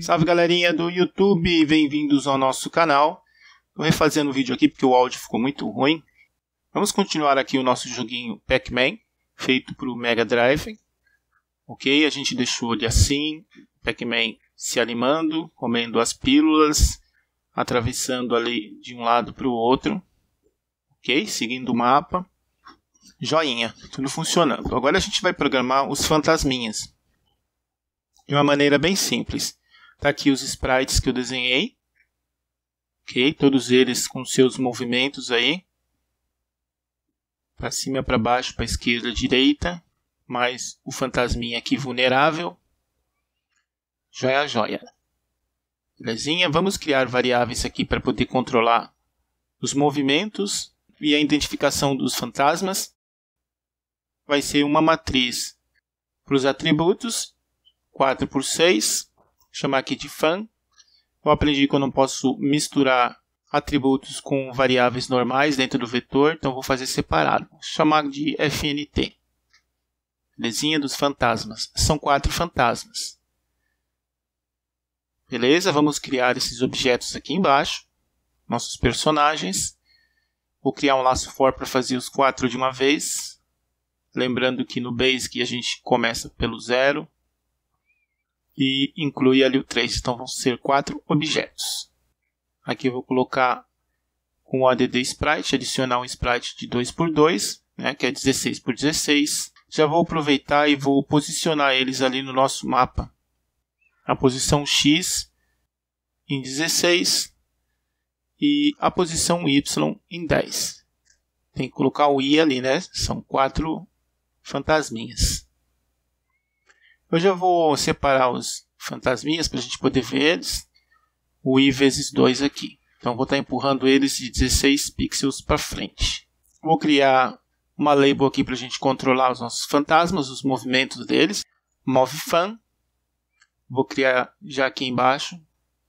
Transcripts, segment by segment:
Salve galerinha do YouTube, bem-vindos ao nosso canal. Estou refazendo o vídeo aqui porque o áudio ficou muito ruim. Vamos continuar aqui o nosso joguinho Pac-Man, feito para o Mega Drive. Ok, a gente deixou ele assim, Pac-Man se animando, comendo as pílulas, atravessando ali de um lado para o outro ok? Seguindo o mapa. Joinha, tudo funcionando. Agora a gente vai programar os fantasminhas. De uma maneira bem simples. Tá aqui os sprites que eu desenhei. Ok? Todos eles com seus movimentos aí. Para cima, para baixo, para esquerda, direita. Mais o fantasminha aqui vulnerável. Joia, joia. Belezinha? Vamos criar variáveis aqui para poder controlar os movimentos e a identificação dos fantasmas vai ser uma matriz para os atributos, 4 por 6, chamar aqui de fan. Eu aprendi que eu não posso misturar atributos com variáveis normais dentro do vetor, então vou fazer separado, vou chamar de fnt. Belezinha dos fantasmas. São quatro fantasmas. Beleza? Vamos criar esses objetos aqui embaixo, nossos personagens. Vou criar um laço for para fazer os quatro de uma vez. Lembrando que no basic a gente começa pelo zero e inclui ali o 3. Então vão ser quatro objetos. Aqui eu vou colocar um ADD sprite, adicionar um sprite de 2 por 2, né, que é 16 por 16. Já vou aproveitar e vou posicionar eles ali no nosso mapa. A posição X em 16 e a posição Y em 10. Tem que colocar o I ali, né? São quatro fantasminhas. Eu já vou separar os fantasminhas para a gente poder ver eles. O i vezes 2 aqui. Então vou estar tá empurrando eles de 16 pixels para frente. Vou criar uma label aqui para a gente controlar os nossos fantasmas, os movimentos deles. Move fan. Vou criar já aqui embaixo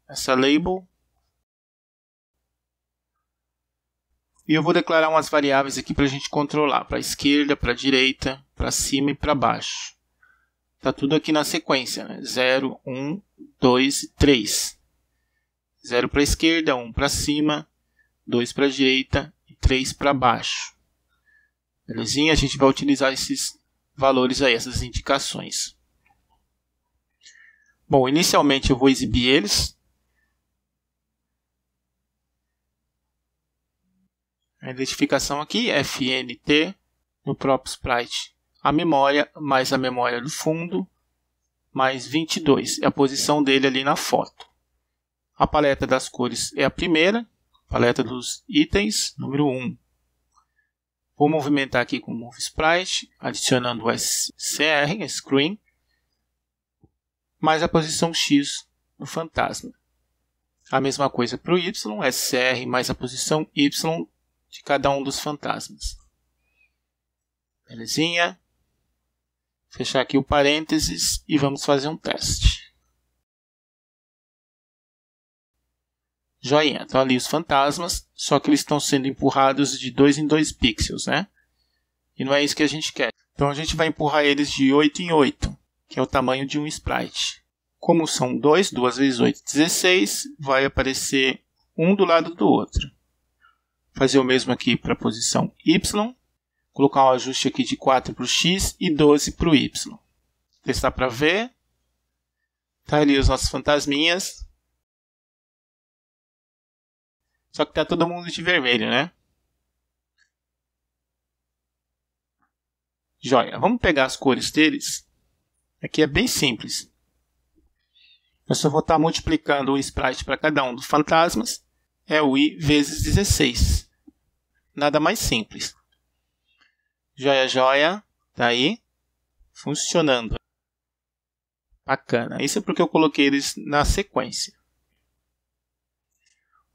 essa label. E eu vou declarar umas variáveis aqui para a gente controlar, para a esquerda, para a direita, para cima e para baixo. Está tudo aqui na sequência, 0, 1, 2 e 3. 0 para a esquerda, 1 um para cima, 2 para a direita e 3 para baixo. Belezinha? A gente vai utilizar esses valores aí, essas indicações. Bom, inicialmente eu vou exibir eles A identificação aqui, é FNT, no próprio sprite. A memória, mais a memória do fundo, mais 22. É a posição dele ali na foto. A paleta das cores é a primeira, paleta dos itens, número 1. Vou movimentar aqui com o Move Sprite, adicionando o SCR, Screen, mais a posição X no fantasma. A mesma coisa para o Y, SCR mais a posição Y de cada um dos fantasmas. Belezinha? Fechar aqui o parênteses e vamos fazer um teste. Joinha, estão ali os fantasmas, só que eles estão sendo empurrados de 2 em 2 pixels, né? E não é isso que a gente quer. Então a gente vai empurrar eles de 8 em 8, que é o tamanho de um sprite. Como são 2, 2 vezes 8, 16, vai aparecer um do lado do outro fazer o mesmo aqui para a posição Y, colocar um ajuste aqui de 4 para o X e 12 para o Y. Testar para ver. Tá ali os nossos fantasminhas. Só que tá todo mundo de vermelho, né? Joia. Vamos pegar as cores deles. Aqui é bem simples. Eu só vou estar tá multiplicando o sprite para cada um dos fantasmas. É o i vezes 16. Nada mais simples. Joia, joia. Tá aí. Funcionando. Bacana. Isso é porque eu coloquei eles na sequência.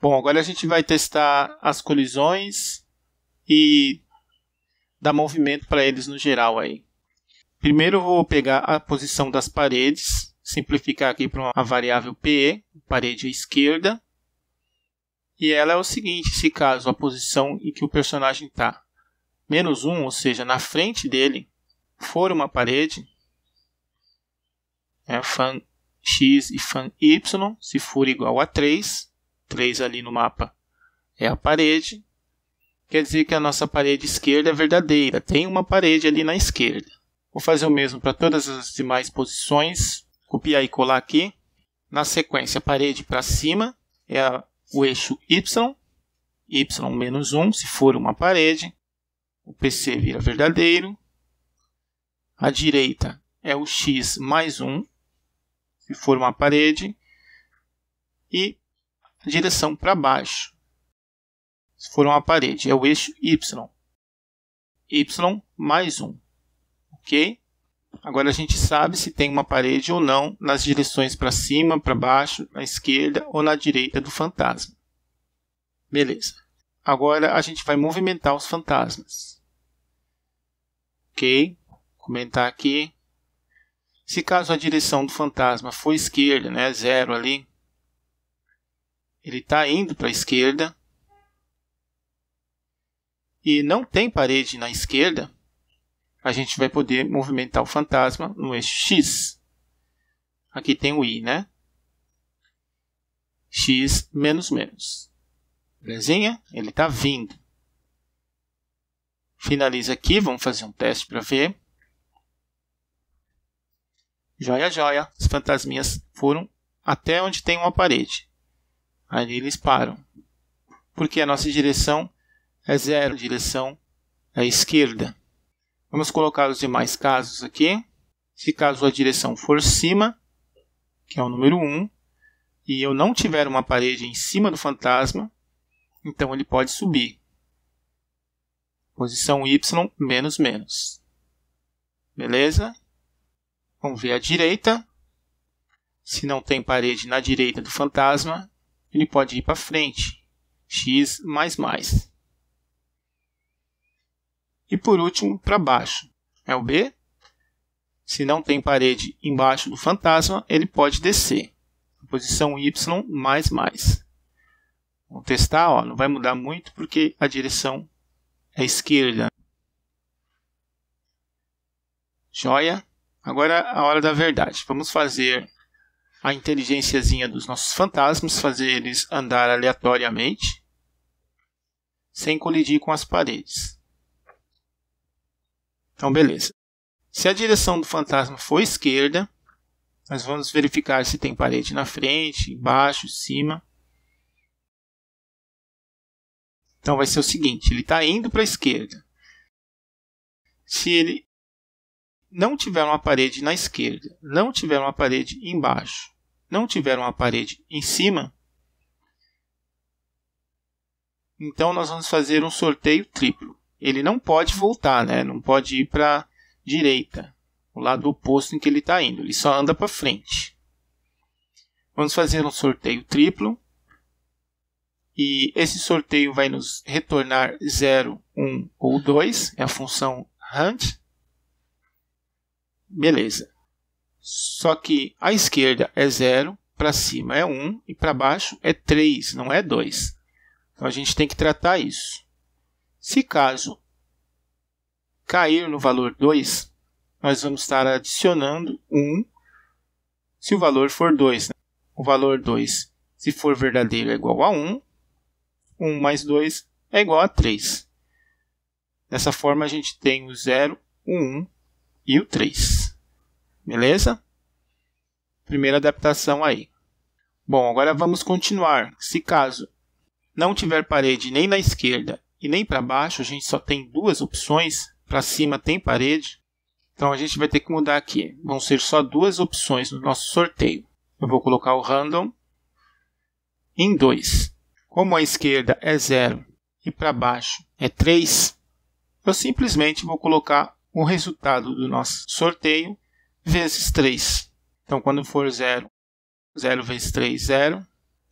Bom, agora a gente vai testar as colisões e dar movimento para eles no geral aí. Primeiro eu vou pegar a posição das paredes, simplificar aqui para uma variável PE, parede à esquerda, e ela é o seguinte: se caso a posição em que o personagem está menos um, ou seja, na frente dele, for uma parede, é fan x e fan y, se for igual a 3, 3 ali no mapa é a parede, quer dizer que a nossa parede esquerda é verdadeira, tem uma parede ali na esquerda. Vou fazer o mesmo para todas as demais posições, copiar e colar aqui. Na sequência, parede para cima é a o eixo Y, Y-1, menos se for uma parede, o PC vira verdadeiro. A direita é o X mais 1, se for uma parede, e a direção para baixo, se for uma parede, é o eixo Y. Y mais 1, ok? Agora a gente sabe se tem uma parede ou não nas direções para cima, para baixo, na esquerda ou na direita do fantasma. Beleza. Agora a gente vai movimentar os fantasmas. Ok? Comentar aqui. Se caso a direção do fantasma for esquerda, né, zero ali, ele está indo para a esquerda e não tem parede na esquerda, a gente vai poder movimentar o fantasma no eixo x. Aqui tem o i, né? x menos menos. Belezinha? Ele está vindo. Finaliza aqui, vamos fazer um teste para ver. Joia, joia, os fantasminhas foram até onde tem uma parede. Ali eles param. Porque a nossa direção é zero, direção é esquerda. Vamos colocar os demais casos aqui. Se caso a direção for cima, que é o número 1, e eu não tiver uma parede em cima do fantasma, então ele pode subir. Posição Y, menos, menos. Beleza? Vamos ver a direita. Se não tem parede na direita do fantasma, ele pode ir para frente. X, mais, mais e por último para baixo. É o B. Se não tem parede embaixo do fantasma, ele pode descer. Posição Y mais mais. Vamos testar, ó, não vai mudar muito porque a direção é esquerda. Joia. Agora é a hora da verdade. Vamos fazer a inteligênciazinha dos nossos fantasmas, fazer eles andar aleatoriamente, sem colidir com as paredes. Então, beleza. Se a direção do fantasma for esquerda, nós vamos verificar se tem parede na frente, embaixo, em cima. Então vai ser o seguinte: ele está indo para a esquerda. Se ele não tiver uma parede na esquerda, não tiver uma parede embaixo, não tiver uma parede em cima, então nós vamos fazer um sorteio triplo ele não pode voltar, né? Não pode ir para direita, o lado oposto em que ele está indo. Ele só anda para frente. Vamos fazer um sorteio triplo. E esse sorteio vai nos retornar 0, 1 ou 2. É a função hunt. Beleza. Só que à esquerda é 0, para cima é 1 um, e para baixo é 3, não é 2. Então a gente tem que tratar isso. Se caso cair no valor 2, nós vamos estar adicionando 1 um, se o valor for 2. Né? O valor 2, se for verdadeiro, é igual a 1. 1 mais 2 é igual a 3. Dessa forma, a gente tem o 0, o 1 e o 3. Beleza? Primeira adaptação aí. Bom, agora vamos continuar. Se caso não tiver parede nem na esquerda e nem para baixo, a gente só tem duas opções, para cima tem parede. Então a gente vai ter que mudar aqui. Vão ser só duas opções no nosso sorteio. Eu vou colocar o random em 2. Como a esquerda é 0 e para baixo é 3, eu simplesmente vou colocar o resultado do nosso sorteio vezes 3. Então quando for 0, 0 vezes 3, 0.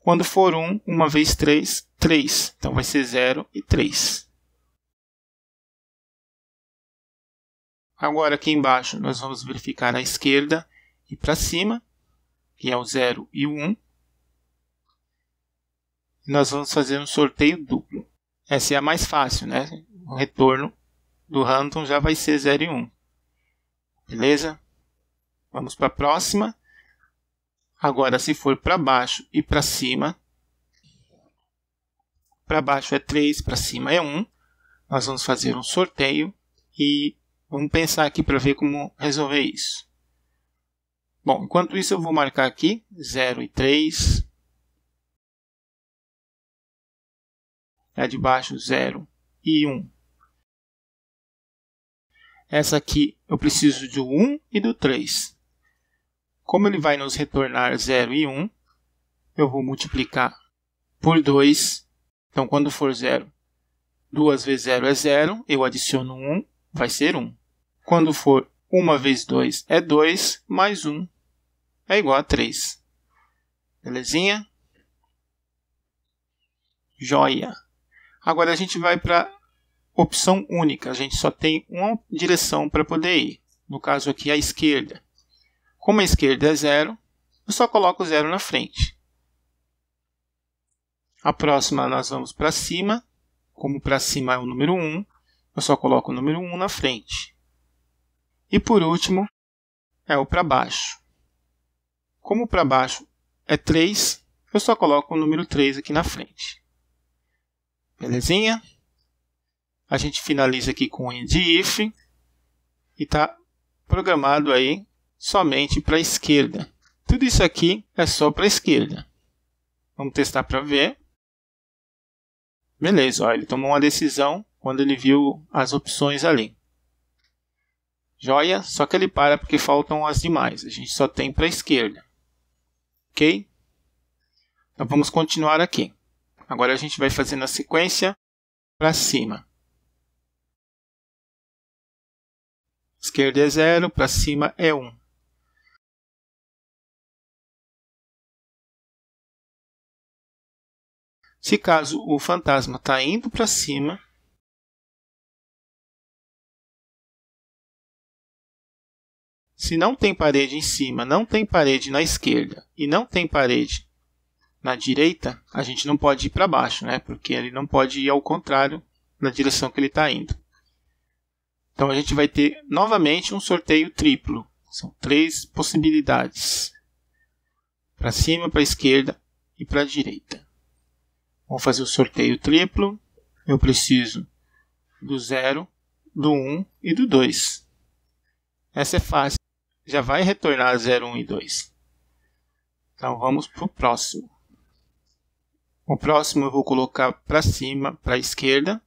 Quando for 1, 1 vez 3, 3. Então vai ser 0 e 3. Agora aqui embaixo nós vamos verificar à esquerda e para cima, que é o 0 e o 1. nós vamos fazer um sorteio duplo. Essa é a mais fácil, né? O retorno do random já vai ser 0 e 1. Beleza? Vamos para a próxima. Agora, se for para baixo e para cima, para baixo é 3, para cima é 1. Nós vamos fazer um sorteio e vamos pensar aqui para ver como resolver isso. Bom, enquanto isso eu vou marcar aqui 0 e 3. A de baixo 0 e 1. Essa aqui eu preciso do 1 e do 3. Como ele vai nos retornar 0 e 1, eu vou multiplicar por 2. Então, quando for 0, 2 vezes 0 é 0, eu adiciono 1, vai ser 1. Quando for 1 vezes 2 é 2, mais 1 é igual a 3. Belezinha? Joia! Agora a gente vai para opção única, a gente só tem uma direção para poder ir. No caso aqui, à esquerda. Como a esquerda é zero, eu só coloco o zero na frente. A próxima nós vamos para cima. Como para cima é o número 1, eu só coloco o número 1 na frente. E por último, é o para baixo. Como para baixo é 3, eu só coloco o número 3 aqui na frente. Belezinha? A gente finaliza aqui com end if e está programado aí somente para a esquerda. Tudo isso aqui é só para a esquerda. Vamos testar para ver. Beleza, ó, ele tomou uma decisão quando ele viu as opções ali. Joia, só que ele para porque faltam as demais. A gente só tem para a esquerda. Ok? Então vamos continuar aqui. Agora a gente vai fazendo a sequência para cima. Esquerda é zero, para cima é 1. Um. Se caso o fantasma está indo para cima, se não tem parede em cima, não tem parede na esquerda e não tem parede na direita, a gente não pode ir para baixo, né? Porque ele não pode ir ao contrário na direção que ele está indo. Então a gente vai ter novamente um sorteio triplo. São três possibilidades: para cima, para esquerda e para direita. Vamos fazer o sorteio triplo. Eu preciso do 0, do 1 um e do 2. Essa é fácil. Já vai retornar 0, 1 um e 2. Então vamos para o próximo. O próximo eu vou colocar para cima, para a esquerda,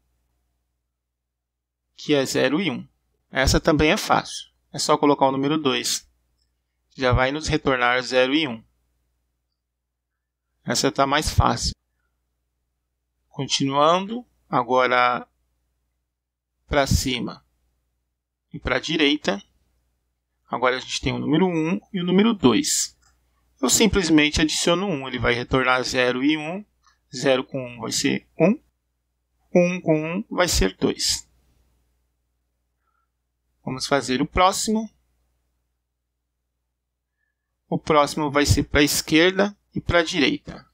que é 0 e 1. Um. Essa também é fácil. É só colocar o número 2. Já vai nos retornar 0 e 1. Essa está mais fácil. Continuando, agora para cima e para a direita. Agora a gente tem o número 1 e o número 2. Eu simplesmente adiciono 1, ele vai retornar 0 e 1. 0 com 1 vai ser 1. 1 com 1 vai ser 2. Vamos fazer o próximo. O próximo vai ser para a esquerda e para a direita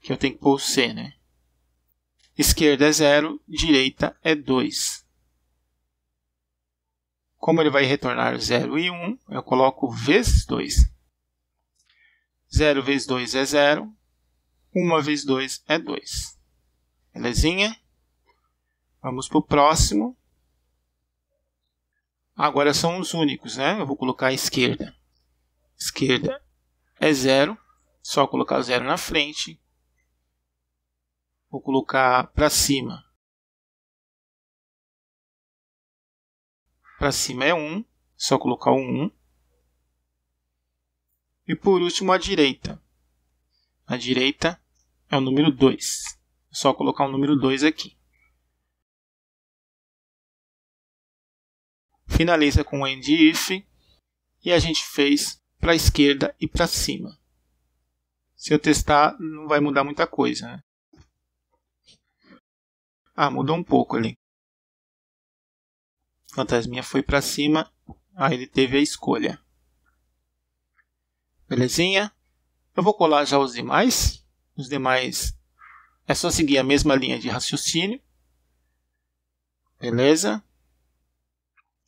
que eu tenho que pôr o C, né? Esquerda é 0, direita é 2. Como ele vai retornar 0 e 1, um, eu coloco vezes 2. 0 vezes 2 é 0, 1 vezes 2 é 2. Belezinha? Vamos para o próximo. Agora são os únicos, né? Eu vou colocar a esquerda. Esquerda é 0, só colocar 0 na frente. Vou colocar para cima. Para cima é 1, só colocar o 1. E por último a direita. A direita é o número 2. É só colocar o número 2 aqui. Finaliza com o end if e a gente fez para a esquerda e para cima. Se eu testar, não vai mudar muita coisa. Né? Ah, mudou um pouco ali. fantasminha foi para cima, aí ele teve a escolha. Belezinha? Eu vou colar já os demais. Os demais é só seguir a mesma linha de raciocínio. Beleza?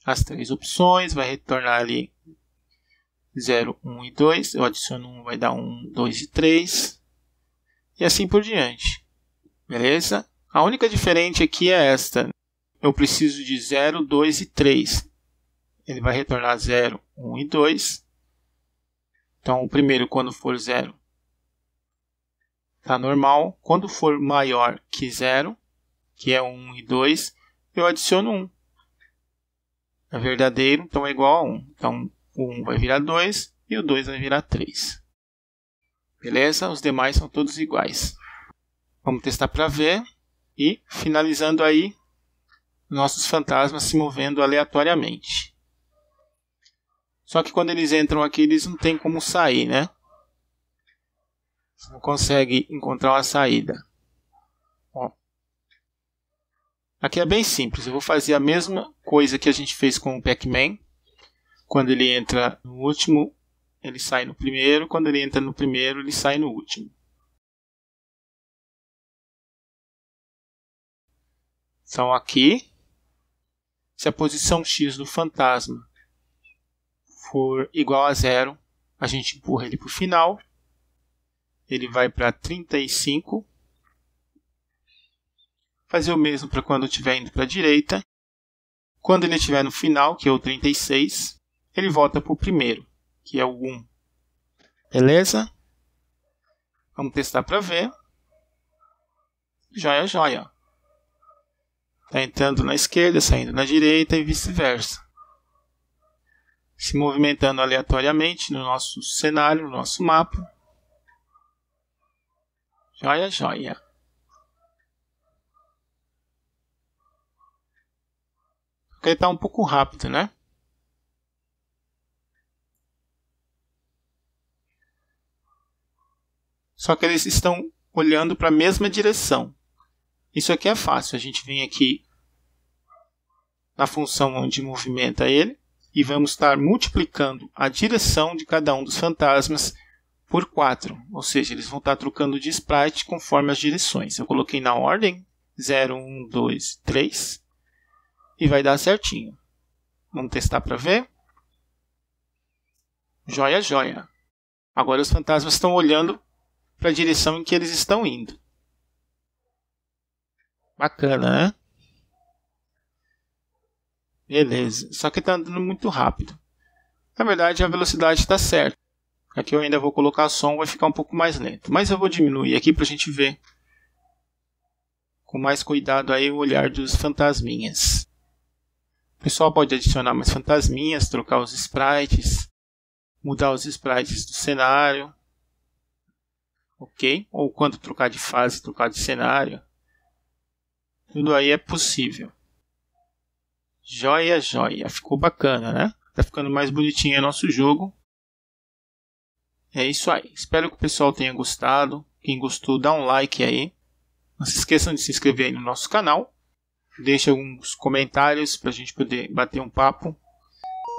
As três opções, vai retornar ali 0, 1 e 2. Eu adiciono 1, vai dar 1, 2 e 3. E assim por diante. Beleza? A única diferente aqui é esta. Eu preciso de 0, 2 e 3. Ele vai retornar 0, 1 e 2. Então, o primeiro, quando for 0, está normal. Quando for maior que 0, que é 1 e 2, eu adiciono 1. É verdadeiro, então é igual a 1. Então, o 1 vai virar 2 e o 2 vai virar 3. Beleza? Os demais são todos iguais. Vamos testar para ver. E finalizando aí, nossos fantasmas se movendo aleatoriamente. Só que quando eles entram aqui, eles não tem como sair, né? Você não consegue encontrar uma saída. Ó. Aqui é bem simples. Eu vou fazer a mesma coisa que a gente fez com o Pac-Man. Quando ele entra no último, ele sai no primeiro. Quando ele entra no primeiro, ele sai no último. Então, aqui, se a posição x do fantasma for igual a zero, a gente empurra ele para o final. Ele vai para 35. Fazer o mesmo para quando estiver indo para a direita. Quando ele estiver no final, que é o 36, ele volta para o primeiro, que é o 1. Beleza? Vamos testar para ver. É joia, joia. Está entrando na esquerda, saindo na direita e vice-versa. Se movimentando aleatoriamente no nosso cenário, no nosso mapa. Joia, joia. Porque está um pouco rápido, né? Só que eles estão olhando para a mesma direção. Isso aqui é fácil. A gente vem aqui na função onde movimenta ele e vamos estar multiplicando a direção de cada um dos fantasmas por 4, ou seja, eles vão estar trocando de sprite conforme as direções. Eu coloquei na ordem 0, 1, 2, 3 e vai dar certinho. Vamos testar para ver. Joia, joia. Agora os fantasmas estão olhando para a direção em que eles estão indo. Bacana, né? Beleza. Só que tá andando muito rápido. Na verdade, a velocidade está certa. Aqui eu ainda vou colocar som, vai ficar um pouco mais lento. Mas eu vou diminuir aqui para a gente ver com mais cuidado aí o olhar dos fantasminhas. O pessoal pode adicionar mais fantasminhas, trocar os sprites, mudar os sprites do cenário. Ok? Ou quando trocar de fase, trocar de cenário. Tudo aí é possível. Joia, joia. Ficou bacana, né? Tá ficando mais bonitinho o nosso jogo. É isso aí. Espero que o pessoal tenha gostado. Quem gostou, dá um like aí. Não se esqueçam de se inscrever aí no nosso canal. Deixe alguns comentários para a gente poder bater um papo.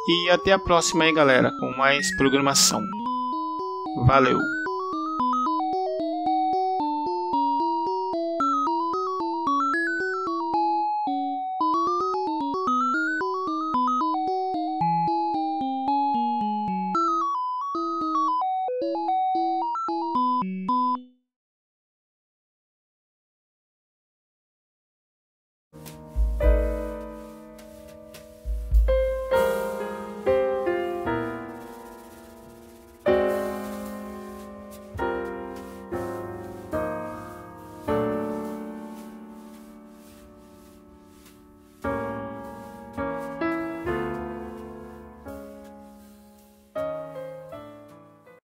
E até a próxima aí, galera, com mais programação. Valeu!